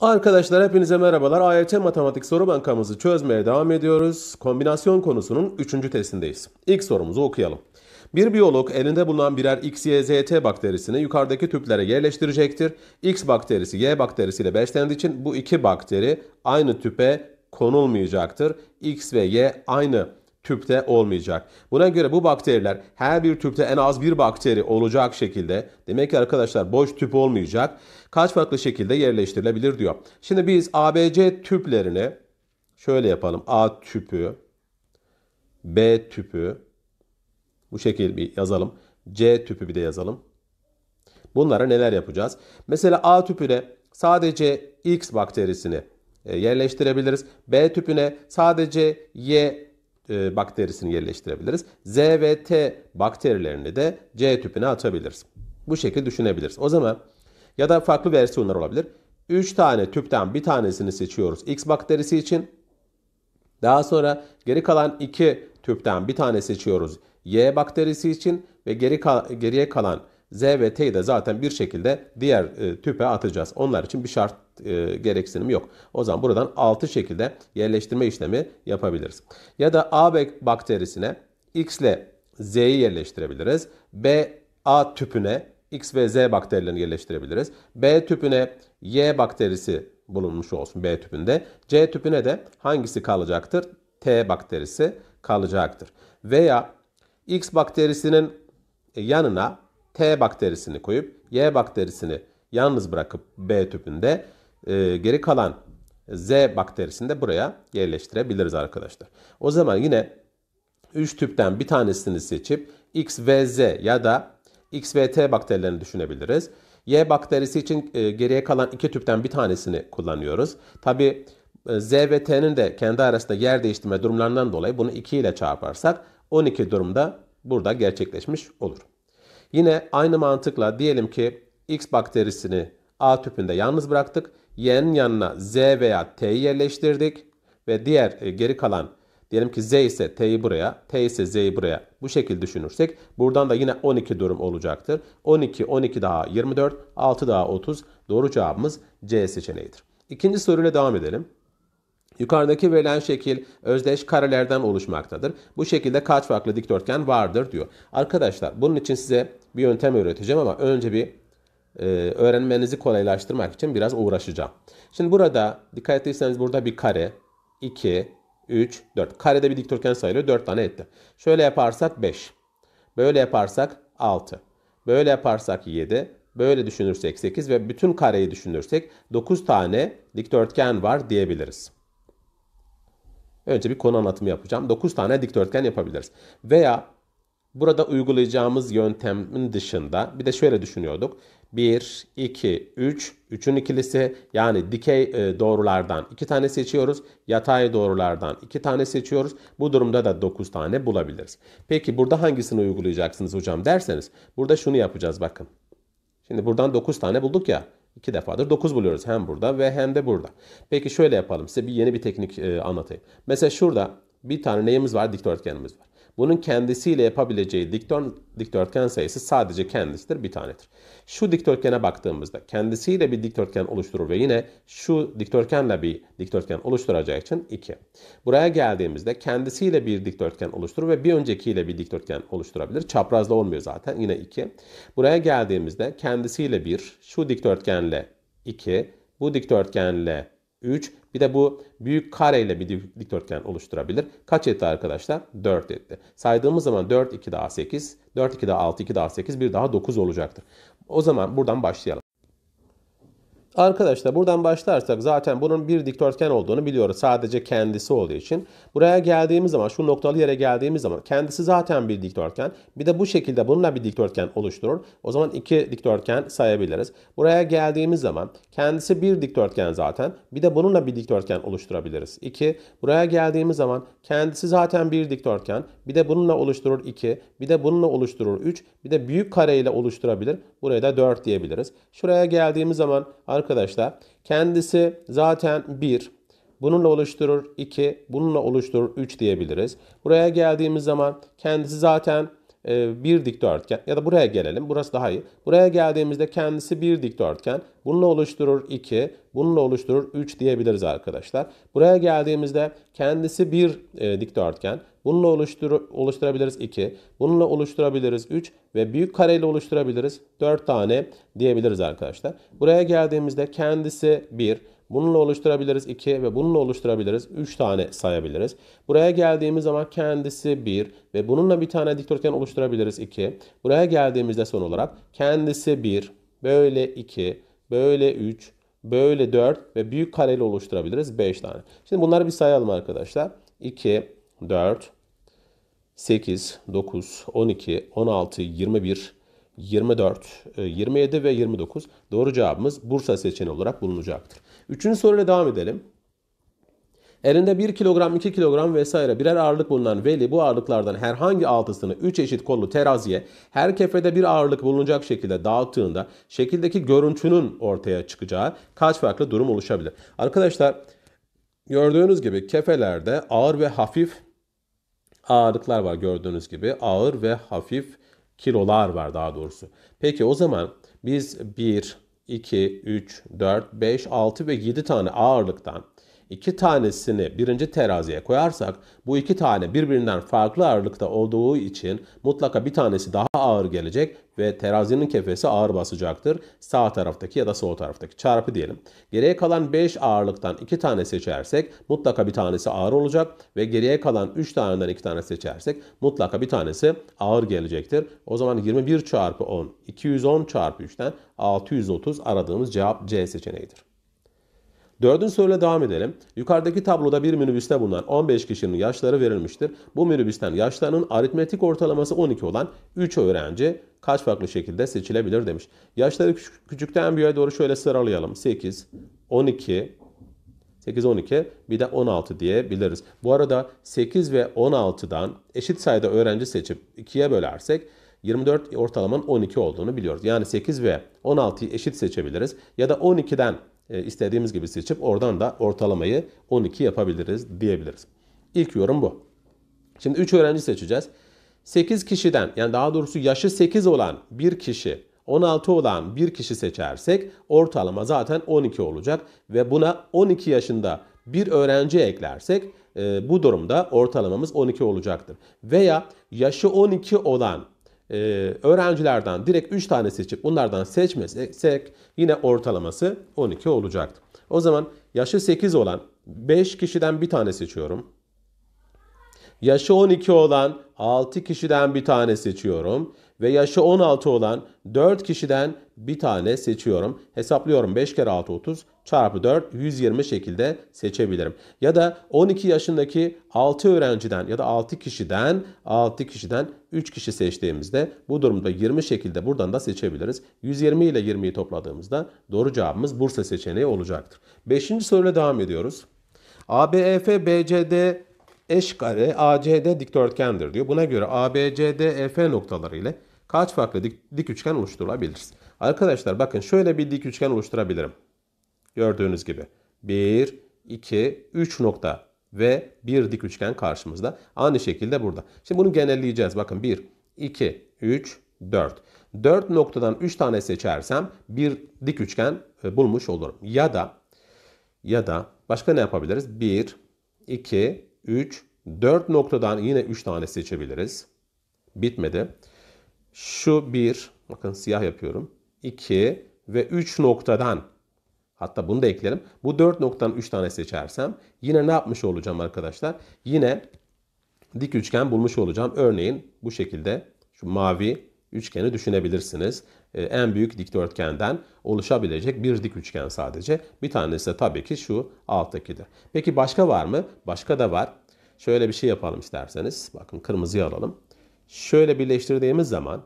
Arkadaşlar hepinize merhabalar. AYT Matematik Soru Bankamızı çözmeye devam ediyoruz. Kombinasyon konusunun 3. testindeyiz. İlk sorumuzu okuyalım. Bir biyolog elinde bulunan birer XYZT bakterisini yukarıdaki tüplere yerleştirecektir. X bakterisi Y bakterisiyle beslendiği için bu iki bakteri aynı tüpe konulmayacaktır. X ve Y aynı tüpte olmayacak. Buna göre bu bakteriler her bir tüpte en az bir bakteri olacak şekilde demek ki arkadaşlar boş tüp olmayacak. Kaç farklı şekilde yerleştirilebilir diyor. Şimdi biz ABC tüplerini şöyle yapalım. A tüpü, B tüpü bu şekilde bir yazalım. C tüpü bir de yazalım. Bunlara neler yapacağız? Mesela A tüpüne sadece X bakterisini e, yerleştirebiliriz. B tüpüne sadece Y e, bakterisini yerleştirebiliriz. Z ve T bakterilerini de C tüpüne atabiliriz. Bu şekilde düşünebiliriz. O zaman ya da farklı versiyonlar olabilir. 3 tane tüpten bir tanesini seçiyoruz X bakterisi için. Daha sonra geri kalan 2 tüpten bir tane seçiyoruz Y bakterisi için ve geri kal geriye kalan Z ve T'yi de zaten bir şekilde diğer e, tüpe atacağız. Onlar için bir şart e, gereksinimi yok. O zaman buradan 6 şekilde yerleştirme işlemi yapabiliriz. Ya da A bakterisine X ile Z'yi yerleştirebiliriz. B A tüpüne X ve Z bakterilerini yerleştirebiliriz. B tüpüne Y bakterisi bulunmuş olsun B tüpünde. C tüpüne de hangisi kalacaktır? T bakterisi kalacaktır. Veya X bakterisinin yanına T bakterisini koyup Y bakterisini yalnız bırakıp B tüpünde e, geri kalan Z bakterisini de buraya yerleştirebiliriz arkadaşlar. O zaman yine 3 tüpten bir tanesini seçip X, V, Z ya da X ve T bakterilerini düşünebiliriz. Y bakterisi için e, geriye kalan iki tüpten bir tanesini kullanıyoruz. Tabi e, Z ve T'nin de kendi arasında yer değiştirme durumlarından dolayı bunu 2 ile çarparsak 12 durumda burada gerçekleşmiş olur. Yine aynı mantıkla diyelim ki X bakterisini A tüpünde yalnız bıraktık. Y'nin yanına Z veya T'yi yerleştirdik ve diğer e, geri kalan diyelim ki Z ise T'yi buraya, T ise Z'yi buraya bu şekilde düşünürsek buradan da yine 12 durum olacaktır. 12, 12 daha 24, 6 daha 30 doğru cevabımız C seçeneğidir. İkinci soruyla devam edelim. Yukarıdaki verilen şekil özdeş karelerden oluşmaktadır. Bu şekilde kaç farklı dikdörtgen vardır diyor. Arkadaşlar bunun için size bir yöntem öğreteceğim ama önce bir e, öğrenmenizi kolaylaştırmak için biraz uğraşacağım. Şimdi burada dikkat ettiyseniz burada bir kare, 2, 3, 4. Karede bir dikdörtgen sayılıyor. 4 tane etti. Şöyle yaparsak 5. Böyle yaparsak 6. Böyle yaparsak 7. Böyle düşünürsek 8 ve bütün kareyi düşünürsek 9 tane dikdörtgen var diyebiliriz. Önce bir konu anlatımı yapacağım. 9 tane dikdörtgen yapabiliriz. Veya burada uygulayacağımız yöntemin dışında bir de şöyle düşünüyorduk. 1, 2, 3, 3'ün ikilisi yani dikey e, doğrulardan 2 tane seçiyoruz. Yatay doğrulardan 2 tane seçiyoruz. Bu durumda da 9 tane bulabiliriz. Peki burada hangisini uygulayacaksınız hocam derseniz. Burada şunu yapacağız bakın. Şimdi buradan 9 tane bulduk ya. İki defadır 9 buluyoruz hem burada ve hem de burada. Peki şöyle yapalım. Size bir yeni bir teknik e, anlatayım. Mesela şurada bir tane neyimiz var? Dikdörtgenimiz var. Bunun kendisiyle yapabileceği dikdörtgen, dikdörtgen sayısı sadece kendisidir bir tanedir. Şu dikdörtgene baktığımızda kendisiyle bir dikdörtgen oluşturur ve yine şu dikdörtgenle bir dikdörtgen oluşturacağı için 2. Buraya geldiğimizde kendisiyle bir dikdörtgen oluşturur ve bir öncekiyle bir dikdörtgen oluşturabilir. Çaprazda olmuyor zaten yine 2. Buraya geldiğimizde kendisiyle bir, şu dikdörtgenle 2, bu dikdörtgenle 3. Bir de bu büyük kareyle bir dikdörtgen oluşturabilir. Kaç etti arkadaşlar? 4 etti. Saydığımız zaman 4, 2 daha 8, 4, 2 daha 6, 2 daha 8, bir daha 9 olacaktır. O zaman buradan başlayalım. Arkadaşlar buradan başlarsak zaten bunun bir dikdörtgen olduğunu biliyoruz. Sadece kendisi olduğu için. Buraya geldiğimiz zaman şu noktalı yere geldiğimiz zaman kendisi zaten bir dikdörtgen. Bir de bu şekilde bununla bir dikdörtgen oluşturur. O zaman iki dikdörtgen sayabiliriz. Buraya geldiğimiz zaman kendisi bir dikdörtgen zaten. Bir de bununla bir dikdörtgen oluşturabiliriz. 2. Buraya geldiğimiz zaman kendisi zaten bir dikdörtgen. Bir de bununla oluşturur iki. Bir de bununla oluşturur üç. Bir de büyük kareyle oluşturabilir. Buraya da dört diyebiliriz. Şuraya geldiğimiz zaman arkadaşlar arkadaşlar kendisi zaten 1, bununla oluşturur 2, bununla oluşturur 3 diyebiliriz. Buraya geldiğimiz zaman kendisi zaten e, bir dikdörtgen ya da buraya gelelim burası daha iyi. Buraya geldiğimizde kendisi bir dikdörtgen. Bununla oluşturur 2, bununla oluşturur 3 diyebiliriz arkadaşlar. Buraya geldiğimizde kendisi bir e, dikdörtgen. Bununla oluştur oluşturabiliriz 2, bununla oluşturabiliriz 3, ve büyük kareyle oluşturabiliriz. 4 tane diyebiliriz arkadaşlar. Buraya geldiğimizde kendisi 1, Bununla oluşturabiliriz 2 ve bununla oluşturabiliriz 3 tane sayabiliriz. Buraya geldiğimiz zaman kendisi 1 ve bununla bir tane dikdörtgen oluşturabiliriz 2. Buraya geldiğimizde son olarak kendisi 1, böyle 2, böyle 3, böyle 4 ve büyük kareyle oluşturabiliriz 5 tane. Şimdi bunları bir sayalım arkadaşlar. 2, 4, 8, 9, 12, 16, 21, 24, 27 ve 29 doğru cevabımız Bursa seçeneği olarak bulunacaktır. Üçüncü soruyla devam edelim. Elinde 1 kilogram, 2 kilogram vesaire birer ağırlık bulunan veli bu ağırlıklardan herhangi altısını 3 eşit kollu teraziye her kefede bir ağırlık bulunacak şekilde dağıttığında şekildeki görüntünün ortaya çıkacağı kaç farklı durum oluşabilir? Arkadaşlar gördüğünüz gibi kefelerde ağır ve hafif ağırlıklar var gördüğünüz gibi. Ağır ve hafif kilolar var daha doğrusu. Peki o zaman biz 1, 2, 3, 4, 5, 6 ve 7 tane ağırlıktan iki tanesini birinci teraziye koyarsak bu iki tane birbirinden farklı ağırlıkta olduğu için mutlaka bir tanesi daha ağır gelecek ve terazinin kefesi ağır basacaktır. Sağ taraftaki ya da sol taraftaki çarpı diyelim. Geriye kalan 5 ağırlıktan 2 tane seçersek mutlaka bir tanesi ağır olacak ve geriye kalan 3 taneden 2 tane seçersek mutlaka bir tanesi ağır gelecektir. O zaman 21 çarpı 10, 210 çarpı 3'ten 630 aradığımız cevap C seçeneğidir. Dördüncü soruyla devam edelim. Yukarıdaki tabloda bir minibüste bulunan 15 kişinin yaşları verilmiştir. Bu minibüsten yaşlarının aritmetik ortalaması 12 olan 3 öğrenci kaç farklı şekilde seçilebilir demiş. Yaşları küçükten büyüğe doğru şöyle sıralayalım. 8, 12, 8, 12 bir de 16 diyebiliriz. Bu arada 8 ve 16'dan eşit sayıda öğrenci seçip 2'ye bölersek 24 ortalamanın 12 olduğunu biliyoruz. Yani 8 ve 16'yı eşit seçebiliriz. Ya da 12'den e, istediğimiz gibi seçip oradan da ortalamayı 12 yapabiliriz diyebiliriz. İlk yorum bu. Şimdi 3 öğrenci seçeceğiz. 8 kişiden yani daha doğrusu yaşı 8 olan bir kişi 16 olan bir kişi seçersek ortalama zaten 12 olacak ve buna 12 yaşında bir öğrenci eklersek e, bu durumda ortalamamız 12 olacaktır. Veya yaşı 12 olan e, öğrencilerden direkt 3 tane seçip bunlardan seçmesek yine ortalaması 12 olacaktı. O zaman yaşı 8 olan 5 kişiden bir tane seçiyorum. Yaşı 12 olan 6 kişiden bir tane seçiyorum ve yaşı 16 olan 4 kişiden bir tane seçiyorum. Hesaplıyorum 5 kere 6 30 çarpı 4 120 şekilde seçebilirim. Ya da 12 yaşındaki 6 öğrenciden ya da 6 kişiden 6 kişiden 3 kişi seçtiğimizde bu durumda 20 şekilde buradan da seçebiliriz. 120 ile 20'yi topladığımızda doğru cevabımız Bursa seçeneği olacaktır. 5. soruyla devam ediyoruz. ABEF BCD eş kare ACD dikdörtgendir diyor. Buna göre ABCD EF noktaları ile kaç farklı dik, dik üçgen oluşturulabilir? Arkadaşlar bakın şöyle bir dik üçgen oluşturabilirim. Gördüğünüz gibi 1, 2, 3 nokta ve bir dik üçgen karşımızda. Aynı şekilde burada. Şimdi bunu genelleyeceğiz. Bakın 1, 2, 3, 4. 4 noktadan 3 tane seçersem bir dik üçgen e, bulmuş olurum. Ya da ya da başka ne yapabiliriz? 1, 2, 3, 4 noktadan yine 3 tane seçebiliriz. Bitmedi. Şu 1, bakın siyah yapıyorum. 2 ve 3 noktadan hatta bunu da eklerim. Bu 4 noktadan 3 tane seçersem yine ne yapmış olacağım arkadaşlar? Yine dik üçgen bulmuş olacağım. Örneğin bu şekilde şu mavi üçgeni düşünebilirsiniz. Ee, en büyük dikdörtgenden oluşabilecek bir dik üçgen sadece. Bir tanesi de tabii ki şu alttakidir. Peki başka var mı? Başka da var. Şöyle bir şey yapalım isterseniz. Bakın kırmızıyı alalım. Şöyle birleştirdiğimiz zaman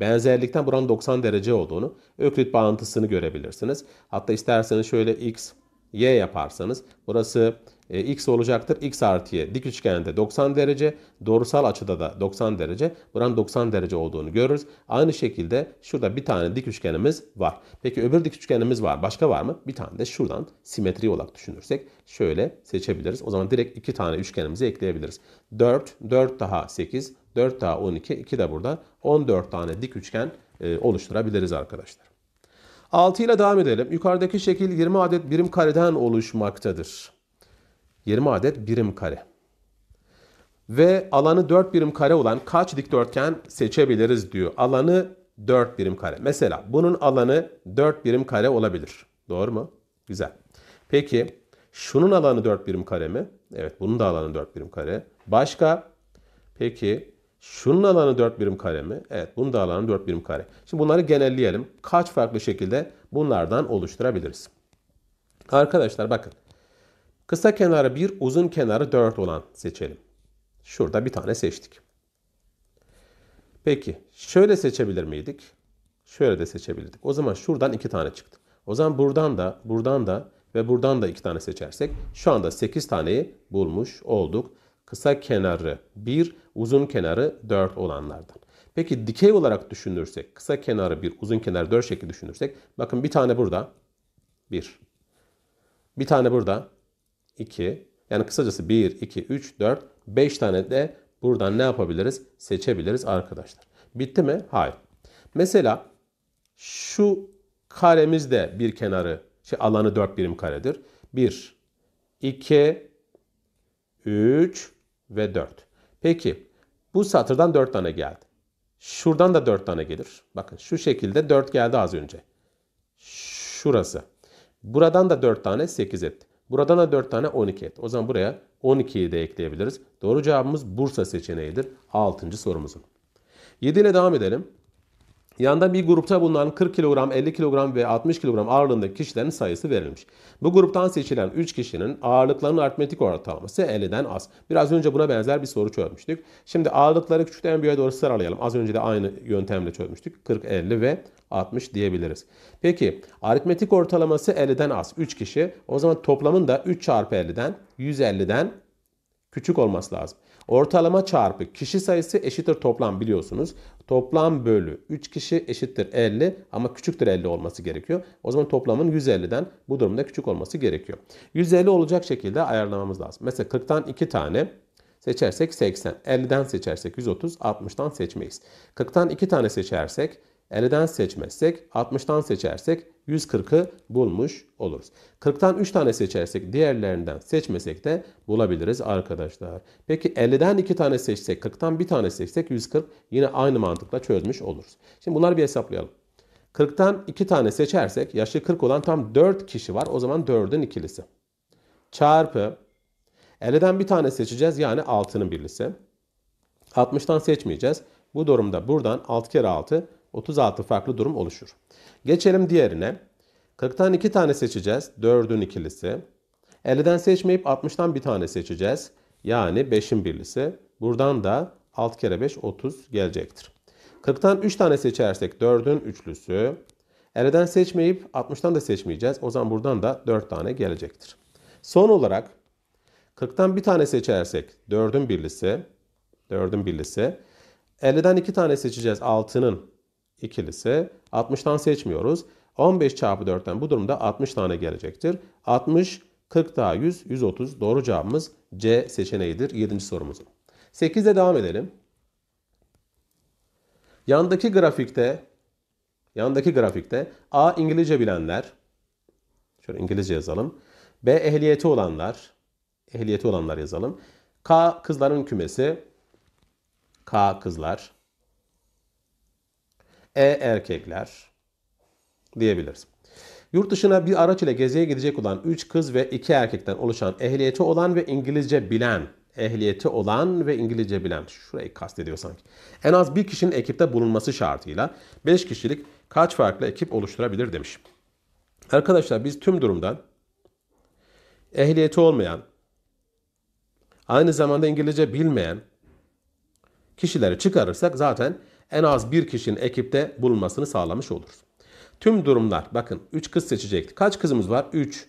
benzerlikten buranın 90 derece olduğunu, öklit bağıntısını görebilirsiniz. Hatta isterseniz şöyle x y yaparsanız burası e, x olacaktır. x artı y dik üçgende 90 derece. Doğrusal açıda da 90 derece. Buranın 90 derece olduğunu görürüz. Aynı şekilde şurada bir tane dik üçgenimiz var. Peki öbür dik üçgenimiz var. Başka var mı? Bir tane de şuradan simetri olarak düşünürsek şöyle seçebiliriz. O zaman direkt iki tane üçgenimizi ekleyebiliriz. 4, 4 daha 8, 4 daha 12, 2 de burada 14 tane dik üçgen e, oluşturabiliriz arkadaşlar. 6 ile devam edelim. Yukarıdaki şekil 20 adet birim kareden oluşmaktadır. 20 adet birim kare. Ve alanı 4 birim kare olan kaç dikdörtgen seçebiliriz diyor. Alanı 4 birim kare. Mesela bunun alanı 4 birim kare olabilir. Doğru mu? Güzel. Peki şunun alanı 4 birim kare mi? Evet bunun da alanı 4 birim kare. Başka? Peki Şunun alanı 4 birim kare mi? Evet bunun da alanı 4 birim kare. Şimdi bunları genelleyelim. Kaç farklı şekilde bunlardan oluşturabiliriz? Arkadaşlar bakın. Kısa kenarı 1, uzun kenarı 4 olan seçelim. Şurada bir tane seçtik. Peki şöyle seçebilir miydik? Şöyle de seçebilirdik. O zaman şuradan 2 tane çıktı. O zaman buradan da, buradan da ve buradan da 2 tane seçersek şu anda 8 taneyi bulmuş olduk. Kısa kenarı 1, uzun kenarı 4 olanlardan. Peki dikey olarak düşünürsek, kısa kenarı 1, uzun kenarı 4 şekli düşünürsek, bakın bir tane burada 1. Bir tane burada 2. Yani kısacası 1, 2, 3, 4, 5 tane de buradan ne yapabiliriz? Seçebiliriz arkadaşlar. Bitti mi? Hayır. Mesela şu karemizde bir kenarı, şey alanı 4 birim karedir. 1, 2, 3 ve 4. Peki bu satırdan 4 tane geldi. Şuradan da 4 tane gelir. Bakın şu şekilde 4 geldi az önce. Şurası. Buradan da 4 tane 8 etti. Buradan da 4 tane 12 etti. O zaman buraya 12'yi de ekleyebiliriz. Doğru cevabımız Bursa seçeneğidir. 6. sorumuzun. 7 ile devam edelim. Yanda bir grupta bulunan 40 kilogram, 50 kilogram ve 60 kilogram ağırlığındaki kişilerin sayısı verilmiş. Bu gruptan seçilen 3 kişinin ağırlıklarının aritmetik ortalaması 50'den az. Biraz önce buna benzer bir soru çözmüştük. Şimdi ağırlıkları küçükten büyüğe doğru sıralayalım. Az önce de aynı yöntemle çözmüştük. 40, 50 ve 60 diyebiliriz. Peki aritmetik ortalaması 50'den az 3 kişi. O zaman toplamın da 3 çarpı 50'den 150'den küçük olması lazım. Ortalama çarpı kişi sayısı eşittir toplam biliyorsunuz. Toplam bölü 3 kişi eşittir 50 ama küçüktür 50 olması gerekiyor. O zaman toplamın 150'den bu durumda küçük olması gerekiyor. 150 olacak şekilde ayarlamamız lazım. Mesela 40'tan 2 tane seçersek 80. 50'den seçersek 130. 60'tan seçmeyiz. 40'tan 2 tane seçersek 50'den seçmezsek, 60'tan seçersek 140'ı bulmuş oluruz. 40'tan 3 tane seçersek diğerlerinden seçmesek de bulabiliriz arkadaşlar. Peki 50'den 2 tane seçsek 40'tan 1 tane seçsek 140 yine aynı mantıkla çözmüş oluruz. Şimdi bunları bir hesaplayalım. 40'tan 2 tane seçersek yaşı 40 olan tam 4 kişi var. O zaman 4'ün ikilisi. Çarpı 50'den 1 tane seçeceğiz yani 6'nın birlisi. 60'tan seçmeyeceğiz. Bu durumda buradan 6 kere 6 36 farklı durum oluşur. Geçelim diğerine. 40'tan 2 tane seçeceğiz. 4'ün ikilisi. 50'den seçmeyip 60'tan bir tane seçeceğiz. Yani 5'in birlisi. Buradan da 6 kere 5 30 gelecektir. 40'tan 3 tane seçersek 4'ün üçlüsü. 50'den seçmeyip 60'tan da seçmeyeceğiz. O zaman buradan da 4 tane gelecektir. Son olarak 40'tan bir tane seçersek 4'ün birlisi. 4'ün birlisi. 50'den 2 tane seçeceğiz. 6'nın ikilisi 60'tan seçmiyoruz. 15 çarpı 4'ten bu durumda 60 tane gelecektir. 60, 40 daha 100, 130. Doğru cevabımız C seçeneğidir 7. sorumuzun. 8'de devam edelim. Yandaki grafikte yandaki grafikte A İngilizce bilenler şöyle İngilizce yazalım. B ehliyeti olanlar ehliyeti olanlar yazalım. K kızların kümesi K kızlar e erkekler diyebiliriz. Yurt dışına bir araç ile geziye gidecek olan 3 kız ve 2 erkekten oluşan ehliyeti olan ve İngilizce bilen ehliyeti olan ve İngilizce bilen şurayı kastediyor sanki. En az bir kişinin ekipte bulunması şartıyla 5 kişilik kaç farklı ekip oluşturabilir demiş. Arkadaşlar biz tüm durumdan ehliyeti olmayan, aynı zamanda İngilizce bilmeyen kişileri çıkarırsak zaten en az bir kişinin ekipte bulunmasını sağlamış oluruz. Tüm durumlar bakın 3 kız seçecekti. Kaç kızımız var? 3,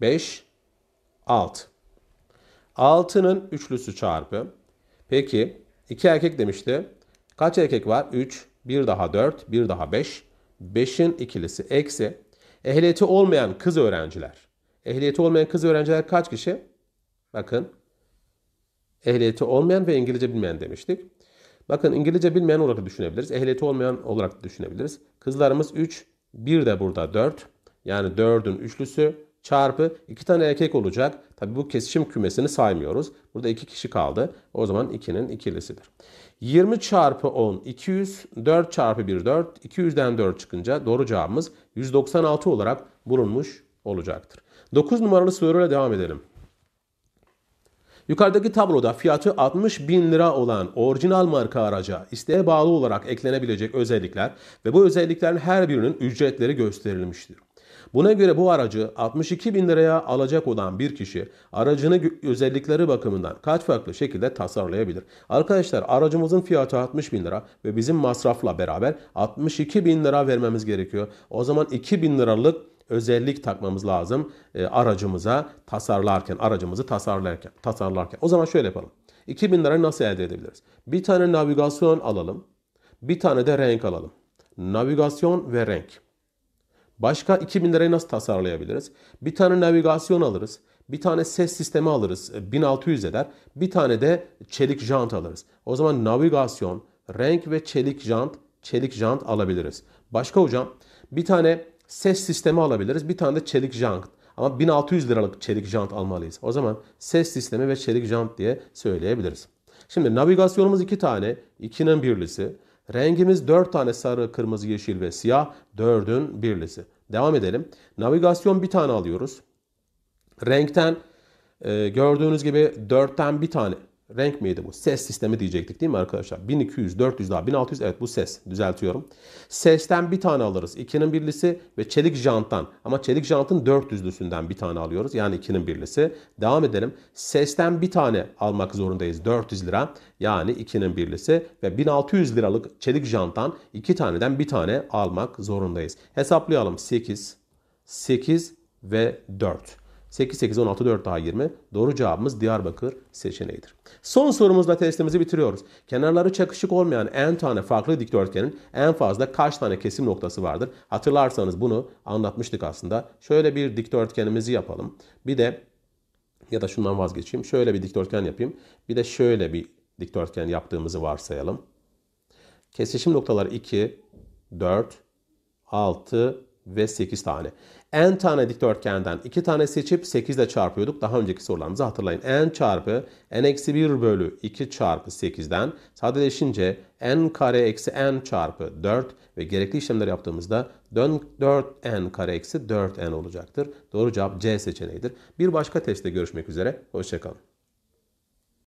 5, 6. 6'nın üçlüsü çarpı. Peki 2 erkek demişti. Kaç erkek var? 3, 1 daha 4, 1 daha 5. 5'in ikilisi eksi. Ehliyeti olmayan kız öğrenciler. Ehliyeti olmayan kız öğrenciler kaç kişi? Bakın. Ehliyeti olmayan ve İngilizce bilmeyen demiştik. Bakın İngilizce bilmeyen olarak düşünebiliriz. Ehliyeti olmayan olarak düşünebiliriz. Kızlarımız 3, 1 de burada 4. Yani 4'ün üçlüsü çarpı 2 tane erkek olacak. Tabi bu kesişim kümesini saymıyoruz. Burada 2 kişi kaldı. O zaman 2'nin ikilisidir. 20 çarpı 10 200, 4 çarpı 1 4, 200'den 4 çıkınca doğru cevabımız 196 olarak bulunmuş olacaktır. 9 numaralı soruyla devam edelim. Yukarıdaki tabloda fiyatı 60 bin lira olan orijinal marka araca isteğe bağlı olarak eklenebilecek özellikler ve bu özelliklerin her birinin ücretleri gösterilmiştir. Buna göre bu aracı 62 bin liraya alacak olan bir kişi aracını özellikleri bakımından kaç farklı şekilde tasarlayabilir? Arkadaşlar aracımızın fiyatı 60 bin lira ve bizim masrafla beraber 62 bin lira vermemiz gerekiyor. O zaman 2 bin liralık özellik takmamız lazım e, aracımıza tasarlarken, aracımızı tasarlarken, tasarlarken. O zaman şöyle yapalım. 2000 lira nasıl elde edebiliriz? Bir tane navigasyon alalım. Bir tane de renk alalım. Navigasyon ve renk. Başka 2000 lirayı nasıl tasarlayabiliriz? Bir tane navigasyon alırız. Bir tane ses sistemi alırız. 1600 e, eder. Bir tane de çelik jant alırız. O zaman navigasyon, renk ve çelik jant, çelik jant alabiliriz. Başka hocam bir tane ses sistemi alabiliriz. Bir tane de çelik jant. Ama 1600 liralık çelik jant almalıyız. O zaman ses sistemi ve çelik jant diye söyleyebiliriz. Şimdi navigasyonumuz iki tane. ikinin birlisi. Rengimiz 4 tane sarı, kırmızı, yeşil ve siyah. 4'ün birlisi. Devam edelim. Navigasyon bir tane alıyoruz. Renkten e, gördüğünüz gibi 4'ten bir tane renk miydi bu? Ses sistemi diyecektik değil mi arkadaşlar? 1200, 400 daha 1600 evet bu ses düzeltiyorum. Sesten bir tane alırız. 2'nin birlisi ve çelik janttan ama çelik jantın 400'lüsünden bir tane alıyoruz. Yani ikinin birlisi. Devam edelim. Sesten bir tane almak zorundayız. 400 lira yani ikinin birlisi ve 1600 liralık çelik janttan 2 taneden bir tane almak zorundayız. Hesaplayalım 8, 8 ve 4. 8, 8, 16, 4 daha 20. Doğru cevabımız Diyarbakır seçeneğidir. Son sorumuzla testimizi bitiriyoruz. Kenarları çakışık olmayan en tane farklı dikdörtgenin en fazla kaç tane kesim noktası vardır? Hatırlarsanız bunu anlatmıştık aslında. Şöyle bir dikdörtgenimizi yapalım. Bir de ya da şundan vazgeçeyim. Şöyle bir dikdörtgen yapayım. Bir de şöyle bir dikdörtgen yaptığımızı varsayalım. Kesişim noktaları 2, 4, 6, ve 8 tane. N tane dikdörtgenden 2 tane seçip 8 ile çarpıyorduk. Daha önceki sorularımızı hatırlayın. N çarpı N eksi 1 bölü 2 çarpı 8'den sadeleşince N kare eksi N çarpı 4 ve gerekli işlemler yaptığımızda 4N kare eksi 4N olacaktır. Doğru cevap C seçeneğidir. Bir başka testte görüşmek üzere. Hoşçakalın.